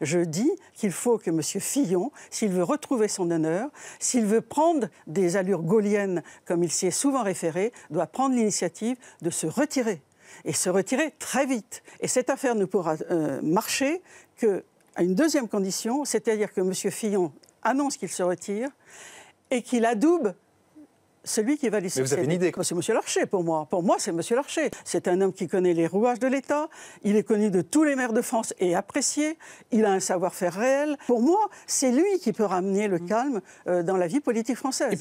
Je dis qu'il faut que M. Fillon, s'il veut retrouver son honneur, s'il veut prendre des allures gaulliennes, comme il s'y est souvent référé, doit prendre l'initiative de se retirer. Et se retirer très vite. Et cette affaire ne pourra euh, marcher qu'à une deuxième condition, c'est-à-dire que M. Fillon annonce qu'il se retire et qu'il adoube lui qui va une idée C'est Monsieur Larcher pour moi. Pour moi, c'est Monsieur Larcher. C'est un homme qui connaît les rouages de l'État. Il est connu de tous les maires de France et apprécié. Il a un savoir-faire réel. Pour moi, c'est lui qui peut ramener le mmh. calme euh, dans la vie politique française.